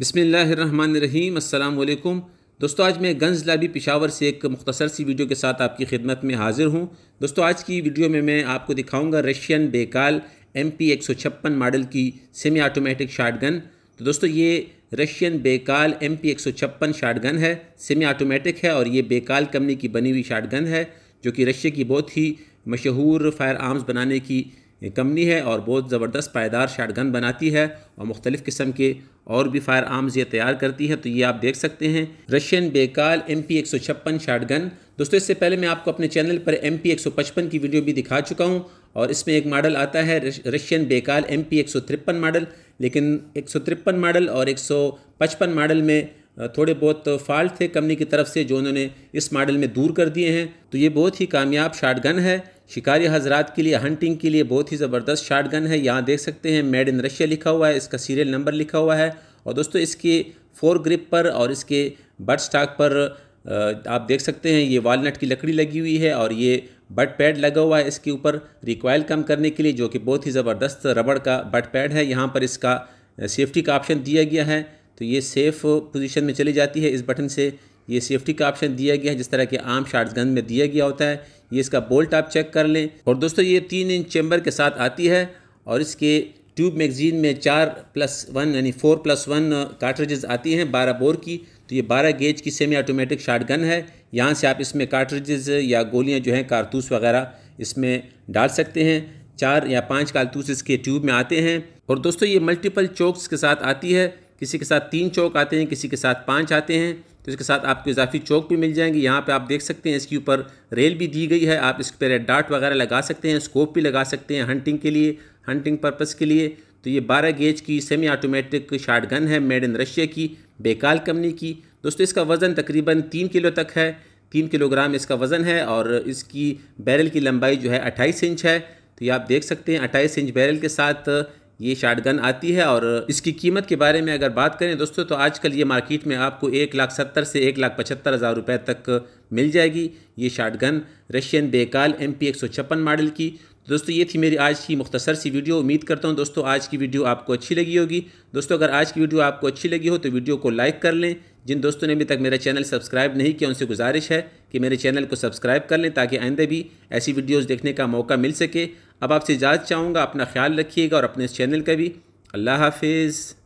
बसमीम् अल्लाम दोस्तों आज मैं गंज लाबी पिशावर से एक मुख्तसर सी वीडियो के साथ आपकी खिदमत में हाजिर हूँ दोस्तों आज की वीडियो में मैं आपको दिखाऊंगा रशियन बेकाल एम पी एक सौ छप्पन मॉडल की सेमी आटोमेटिक शार्ट गन तो दोस्तों ये रशियन बेकाल एम पी एक सौ छप्पन शार्ट गन है सेमी आटोमेटिक है और ये बेकाल कंपनी की बनी हुई शार्ट गन है जो कि रशिया की बहुत ही मशहूर फायर आर्म्स बनाने की ये कंपनी है और बहुत ज़बरदस्त पायदार गन बनाती है और मुख्तलिफ़ किस्म के और भी फायर आर्म्स ये तैयार करती है तो ये आप देख सकते हैं रशियन बेकाल एम पी एक सौ छप्पन गन दोस्तों इससे पहले मैं आपको अपने चैनल पर एम पी एक सौ पचपन की वीडियो भी दिखा चुका हूँ और इसमें एक मॉडल आता है रशियन बेकाल एम पी एक सौ तिरपन मॉडल लेकिन एक सौ तिरपन मॉडल और एक सौ पचपन मॉडल में थोड़े बहुत फॉल्ट थे कंपनी की तरफ से जो उन्होंने इस मॉडल में दूर कर दिए हैं तो ये बहुत ही कामयाब शाट गन है शिकारी हजरात के लिए हंटिंग के लिए बहुत ही ज़बरदस्त गन है यहाँ देख सकते हैं मेड इन रशिया लिखा हुआ है इसका सीरियल नंबर लिखा हुआ है और दोस्तों इसके फोर ग्रिप पर और इसके बट स्टाक पर आप देख सकते हैं ये वालनट की लकड़ी लगी हुई है और ये बट पैड लगा हुआ है इसके ऊपर रिकॉयल कम करने के लिए जो कि बहुत ही ज़बरदस्त रबड़ का बट पैड है यहाँ पर इसका सेफ्टी का ऑप्शन दिया गया है तो ये सेफ़ पोजीशन में चली जाती है इस बटन से ये सेफ्टी का ऑप्शन दिया गया है जिस तरह के आम गन में दिया गया होता है ये इसका बोल्ट आप चेक कर लें और दोस्तों ये तीन इंच चैम्बर के साथ आती है और इसके ट्यूब मैगजीन में चार प्लस वन यानी फोर प्लस वन कार्ट्रिजेस आती हैं बारह बोर की तो ये बारह गेज की सेमी ऑटोमेटिक गन है यहाँ से आप इसमें कार्ट्रिजेस या गोलियाँ जो हैं कारतूस वगैरह इसमें डाल सकते हैं चार या पाँच कारतूस इसके ट्यूब में आते हैं और दोस्तों ये मल्टीपल चौक्स के साथ आती है किसी के साथ तीन चौक आते हैं किसी के साथ पाँच आते हैं तो इसके साथ आपको इजाफी चौक भी मिल जाएंगे यहाँ पे आप देख सकते हैं इसके ऊपर रेल भी दी गई है आप इस पर डार्ट वगैरह लगा सकते हैं स्कोप भी लगा सकते हैं हंटिंग के लिए हंटिंग पर्पज़ के लिए तो ये 12 गेज की सेमी ऑटोमेटिक गन है मेड इन रशिया की बेकाल कंपनी की दोस्तों इसका वज़न तकरीबन तीन किलो तक है तीन किलोग्राम इसका वज़न है और इसकी बैरल की लंबाई जो है अट्ठाईस इंच है तो ये आप देख सकते हैं अट्ठाईस इंच बैरल के साथ ये शार्ट गन आती है और इसकी कीमत के बारे में अगर बात करें दोस्तों तो आजकल ये मार्केट में आपको एक लाख सत्तर से एक लाख पचहत्तर हज़ार रुपये तक मिल जाएगी ये shotgun Russian Baikal M P एक सौ छप्पन मॉडल की दोस्तों ये थी मेरी आज की मुख्तसर सी वीडियो उम्मीद करता हूँ दोस्तों आज की वीडियो आपको अच्छी लगी होगी दोस्तों अगर आज की वीडियो आपको अच्छी लगी हो तो वीडियो को लाइक कर लें जिन दोस्तों ने अभी तक मेरा चैनल सब्सक्राइब नहीं किया उनसे गुजारिश है कि मेरे चैनल को सब्सक्राइब कर लें ताकि आइंदे भी ऐसी वीडियोस देखने का मौका मिल सके अब आपसे इजाज़त चाहूँगा अपना ख्याल रखिएगा और अपने इस चैनल का भी अल्लाह हाफिज़